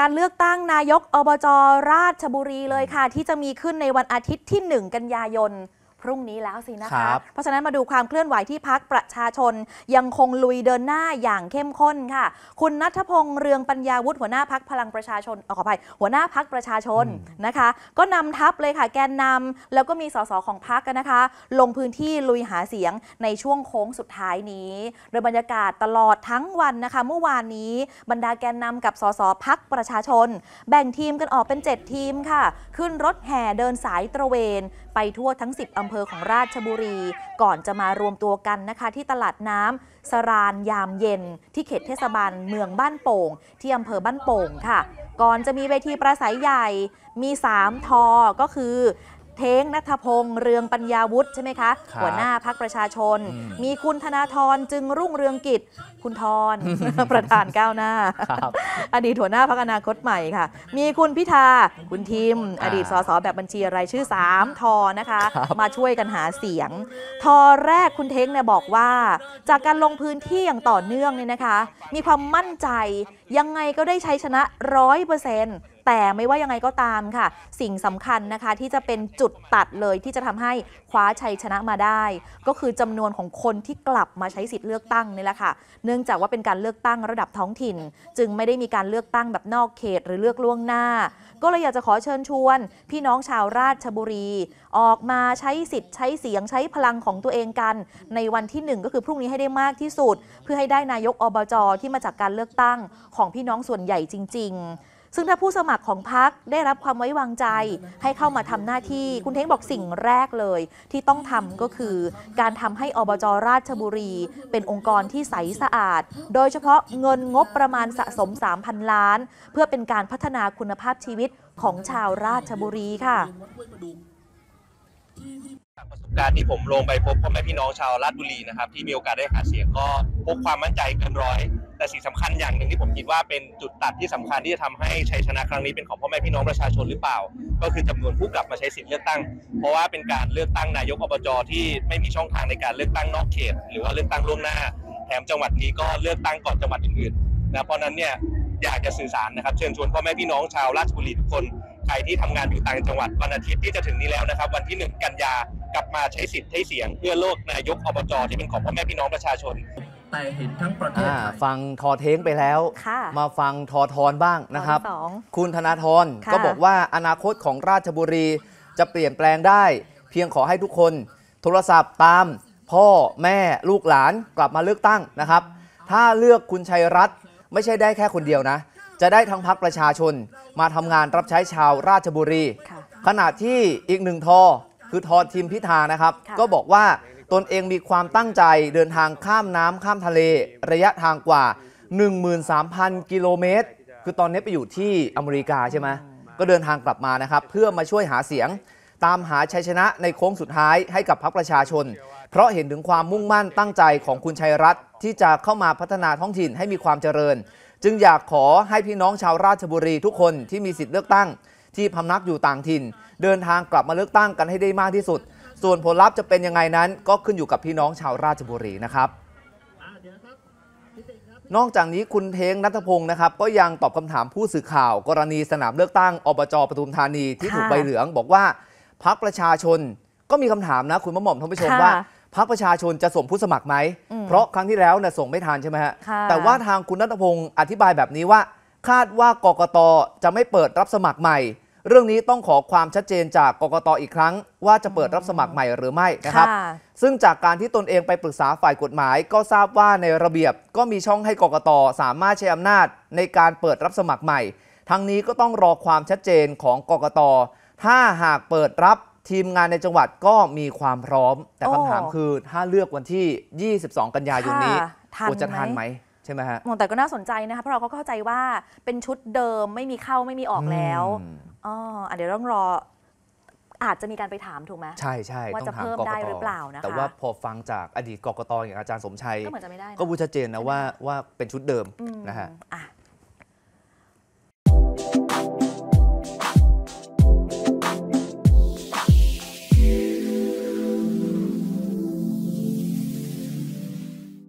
การเลือกตั้งนายกอบจราชบุรีเลยค่ะ ที่จะมีขึ้นในวันอาทิตย์ที่ 1 กันยายนพรุ่ง นี้ แล้ว สิ นะคะเพราะฉะนั้นมาดูความเคลื่อนไหวที่พักประชาชนยังคงลุยเดินหน้าอย่างเข้มข้นค่ะ คุณนัทพงษ์เรืองปัญญาวุฒิหัว หน้าพักพลังประชาชนขออภัยหัว หน้าพักประชาชนนะคะ ก็นำทัพ เลยค่ะแกนนำ แล้วก็มีสสของพักกันนะคะ ลงพื้นที่ลุยหาเสียงในช่วงโค้งสุดท้ายนี้โดยบรรยากาศตลอดทั้งวันนะคะ เมื่อวานนี้บรรดาแกนนำกับสสพักประชาชน แบ่งทีมกันออกเป็น 7 ทีมค่ะ ขึ้นรถแห่เดินสายตระเวนไปทั่วทั้ง 10 อำเภอของราชบุรีก่อนจะมารวมตัวกันนะคะที่ตลาดน้ำสรานยามเย็น ที่เขตเทศบาลเมืองบ้านโป่งที่อำเภอบ้านโป่งค่ะ ก่อนจะมีเวทีประสัยใหญ่มี 3ทอ ก็คือเท้งนัทพงศ์เรืองปัญญาวุฒิใช่ไหมคะหัวหน้าพักประชาชน มีคุณธนาธรจึงรุ่งเรืองกิจ คุณธรประธานก้าวหน้า อดีตหัวหน้าพักอนาคตใหม่ค่ะ มีคุณพิธาคุณทิม อดีตสสแบบบัญชีรายชื่อ 3 ทอนะคะ มาช่วยกันหาเสียง ทอแรกคุณเท้งเนี่ยบอกว่า จากการลงพื้นที่อย่างต่อเนื่องเนี่ยนะคะ มีความมั่นใจยังไงก็ได้ใช้ชนะร้อยเปอร์เซ็นต์แต่ไม่ว่ายังไงก็ตามค่ะ สิ่งสำคัญนะคะที่จะเป็นจุดตัดเลยที่จะทำให้คว้าชัยชนะมาได้ ก็คือจำนวนของคนที่กลับมาใช้สิทธิ์เลือกตั้งนี่แหละค่ะ เนื่องจากว่าเป็นการเลือกตั้งระดับท้องถิ่น จึงไม่ได้มีการเลือกตั้งแบบนอกเขตหรือเลือกล่วงหน้า ก็เลยอยากจะขอเชิญชวนพี่น้องชาวราชบุรี ออกมาใช้สิทธิ์ใช้เสียงใช้พลังของตัวเองกัน ในวันที่1ก็คือพรุ่งนี้ให้ได้มากที่สุด เพื่อให้ได้นายกอบจที่มาจากการเลือกตั้งของพี่น้องส่วนใหญ่จริง ๆซึ่งถ้าผู้สมัครของพักได้รับความไว้วางใจให้เข้ามาทำหน้าที่คุณเท้งบอกสิ่งแรกเลย ที่ต้องทำก็คือการทำให้อบจราชบุรี เป็นองค์กรที่ใสสะอาด โดยเฉพาะเงินงบประมาณสะสม 3,000 ล้าน เพื่อเป็นการพัฒนาคุณภาพชีวิตของชาวราชบุรีค่ะจากประสบการณ์ที่ผมลงไปพบพ่อแม่พี่น้องชาวราชบุรีนะครับที่มีโอกาสได้หาเสียงก็พบความมั่นใจเกินร้อยแต่สิ่งสำคัญอย่างหนึ่งที่ผมคิดว่าเป็นจุดตัดที่สำคัญที่จะทำให้ชัยชนะครั้งนี้เป็นของพ่อแม่พี่น้องประชาชนหรือเปล่า ก็คือจำนวนผู้กลับมาใช้สิทธิเลือกตั้ง เพราะว่าเป็นการเลือกตั้งนายกอบจที่ไม่มีช่องทางในการเลือกตั้งนอกเขต หรือว่าเลือกตั้งล่วงหน้า แถมจังหวัดนี้ก็เลือกตั้งก่อนจังหวัดอื่นๆนะเพราะนั้นเนี่ยอยากจะสื่อสารนะครับเชิญชวนพ่อแม่พี่น้องชาวราชบุรีทุกคนใครที่ทำงานอยู่ต่างจังหวัดวันอาทิตย์ที่จะถึงนี้แล้วนะครับ วันที่หนึ่งกันยากลับมาใช้สิทธิ์ใช้เสียง เพื่อโลกนายกอบจที่เป็นของพ่อแม่พี่น้องประชาชนแต่เห็นทั้งประเทศไทยฟังทอเทงไปแล้ว มาฟังทอทอนบ้างนะครับ คุณธนาทรก็บอกว่าอนาคตของราชบุรีจะเปลี่ยนแปลงได้ เพียงขอให้ทุกคน โทรศัพท์ตาม พ่อแม่ลูกหลานกลับมาเลือกตั้งนะครับ ถ้าเลือกคุณชัยรัตน์ไม่ใช่ได้แค่คนเดียวนะ จะได้ทั้งพักประชาชน มาทำงานรับใช้ชาวราชบุรี ขณะที่อีกหนึ่งทอคือทอทีมพิธานะครับ ก็บอกว่าตนเองมีความตั้งใจเดินทางข้ามน้ำข้ามทะเล ระยะทางกว่า 13,000 กิโลเมตร คือตอนนี้ไปอยู่ที่อเมริกาใช่ไหม ก็เดินทางกลับมานะครับ เพื่อมาช่วยหาเสียง ตามหาชัยชนะในโค้งสุดท้ายให้กับพรรคประชาชน เพราะเห็นถึงความมุ่งมั่นตั้งใจของคุณชัยรัตน์ที่จะเข้ามาพัฒนาท้องถิ่นให้มีความเจริญ จึงอยากขอให้พี่น้องชาวราชบุรีทุกคนที่มีสิทธิ์เลือกตั้ง ที่พำนักอยู่ต่างถิ่น เดินทางกลับมาเลือกตั้งกันให้ได้มากที่สุดส่วนผลลัพธ์จะเป็นยังไงนั้นก็ขึ้นอยู่กับพี่น้องชาวราชบุรีนะครับนอกจากนี้คุณเทงนัทพงศ์นะครับก็ยังตอบคำถามผู้สื่อข่าว กรณีสนามเลือกตั้งอบจปทุมธานีที่ถูกใบเหลืองบอกว่าพักประชาชนก็มีคำถามนะคุณมะหม่อมท่านผู้ชมว่าพักประชาชนจะส่งผู้สมัครไหม เพราะครั้งที่แล้วเนี่ยส่งไม่ทันใช่ไหมฮะแต่ว่าทางคุณนัทพงศ์อธิบายแบบนี้ว่า คาดว่ากกตจะไม่เปิดรับสมัครใหม่เรื่องนี้ต้องขอความชัดเจนจากกกตอีกครั้ง ว่าจะเปิดรับสมัครใหม่หรือไม่นะครับ ซึ่งจากการที่ตนเองไปปรึกษาฝ่ายกฎหมายก็ทราบว่าในระเบียบก็มีช่องให้กกตสามารถใช้อำนาจในการเปิดรับสมัครใหม่ ทั้งนี้ก็ต้องรอความชัดเจนของกกตถ้าหากเปิดรับทีมงานในจังหวัดก็มีความพร้อม แต่คำถามคือถ้าเลือกวันที่ 22 กันยายนนี้ควรจะทันไหมใช่ไหมฮะแต่ก็น่าสนใจนะคะเพราะเราก็เข้าใจว่าเป็นชุดเดิมไม่มีเข้าไม่มีออกแล้วอ๋อเดี๋ยวต้องรออาจจะมีการไปถามถูกไหม ใช่ใช่ว่าจะต้องถามเพิ่มกได้หรือเปล่านะคะ แต่ว่าพอฟังจากอดีตกกตอย่างอาจารย์สมชัย ก็เหมือนจะไม่ได้ก็พูดชัดเจนนะว่าว่าเป็นชุดเดิมมนะฮะอ่ะ